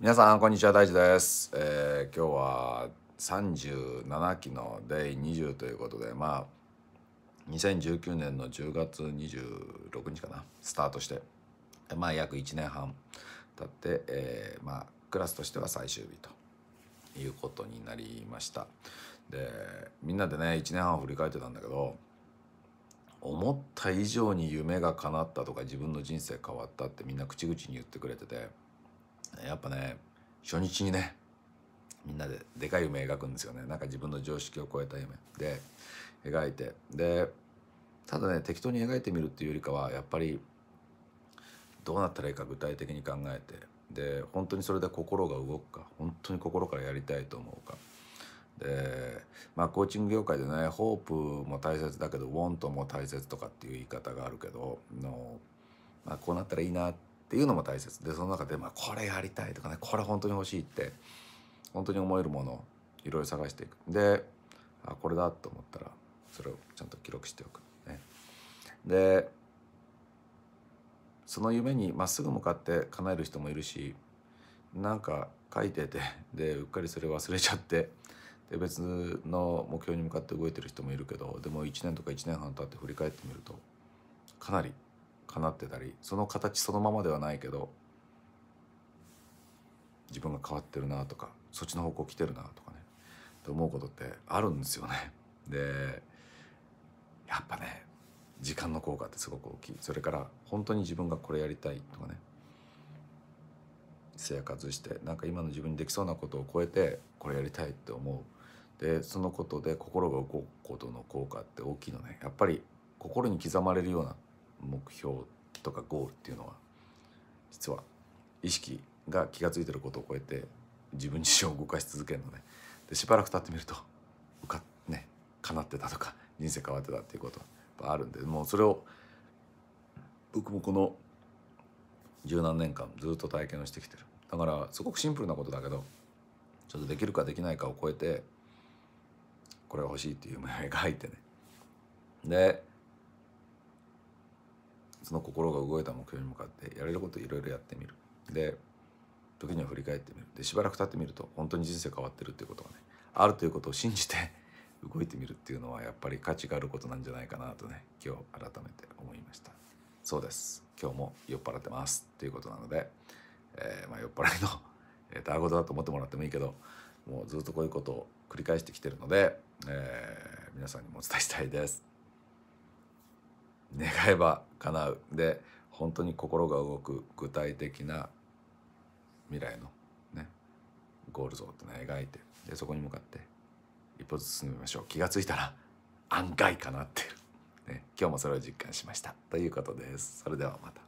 皆さんこんにちは大地です、えー、今日は37期の第2 0ということでまあ2019年の10月26日かなスタートしてまあ約1年半経って、えー、まあクラスとしては最終日ということになりましたでみんなでね1年半振り返ってたんだけど思った以上に夢が叶ったとか自分の人生変わったってみんな口々に言ってくれてて。やっぱね初日にねみんなででかい夢描くんですよねなんか自分の常識を超えた夢で描いてでただね適当に描いてみるっていうよりかはやっぱりどうなったらいいか具体的に考えてで本当にそれで心が動くか本当に心からやりたいと思うかでまあコーチング業界でねホープも大切だけどウォントも大切とかっていう言い方があるけどの、まあ、こうなったらいいなってっていうのも大切でその中で、まあ、これやりたいとかねこれ本当に欲しいって本当に思えるものをいろいろ探していくであこれだと思ったらそれをちゃんと記録しておく、ね、でその夢にまっすぐ向かって叶える人もいるしなんか書いててでうっかりそれ忘れちゃってで別の目標に向かって動いてる人もいるけどでも1年とか1年半経って振り返ってみるとかなり放ってたりその形そのままではないけど自分が変わってるなとかそっちの方向来てるなとかねって思うことってあるんですよね。でやっぱね時間の効果ってすごく大きいそれから本当に自分がこれやりたいとかね生活してなんか今の自分にできそうなことを超えてこれやりたいって思うでそのことで心が動くことの効果って大きいのねやっぱり心に刻まれるような目標とかゴールっていうのは実は意識が気が付いてることを超えて自分自身を動かし続けるのででしばらく経ってみると受かね叶ってたとか人生変わってたっていうことがあるんでもうそれを僕もこの十何年間ずっと体験をしてきてるだからすごくシンプルなことだけどちょっとできるかできないかを超えてこれが欲しいっていう夢が描いてねでその心が動いた目標に向かってやれることいろいろやってみるで時には振り返ってみるでしばらく経ってみると本当に人生変わってるっていうことがねあるということを信じて 動いてみるっていうのはやっぱり価値があることなんじゃないかなとね今日改めて思いましたそうです今日も酔っ払ってますっていうことなので、えー、まあ、酔っ払いのたわごとだと思ってもらってもいいけどもうずっとこういうことを繰り返してきてるので、えー、皆さんにもお伝えしたいです願えば叶うで本当に心が動く具体的な未来のねゴール像ってね描いてでそこに向かって一歩ずつ進みましょう気が付いたら案外かなってる、ね、今日もそれを実感しましたということですそれではまた。